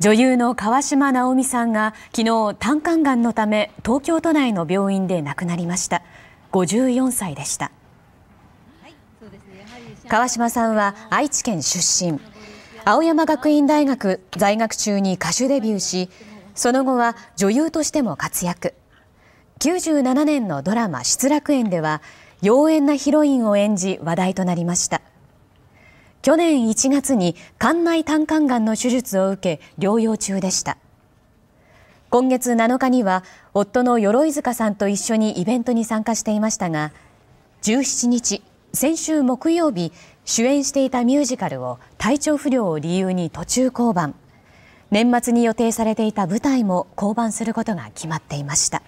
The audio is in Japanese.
女優の川島なおみさんが昨日、胆管がんのため東京都内の病院で亡くなりました。54歳でした。川島さんは愛知県出身青山学院大学在学中に歌手デビューしその後は女優としても活躍97年のドラマ「失楽園」では妖艶なヒロインを演じ話題となりました去年1月に肝内胆管がんの手術を受け療養中でした今月7日には夫の鎧塚さんと一緒にイベントに参加していましたが17日先週木曜日主演していたミュージカルを体調不良を理由に途中降板年末に予定されていた舞台も降板することが決まっていました。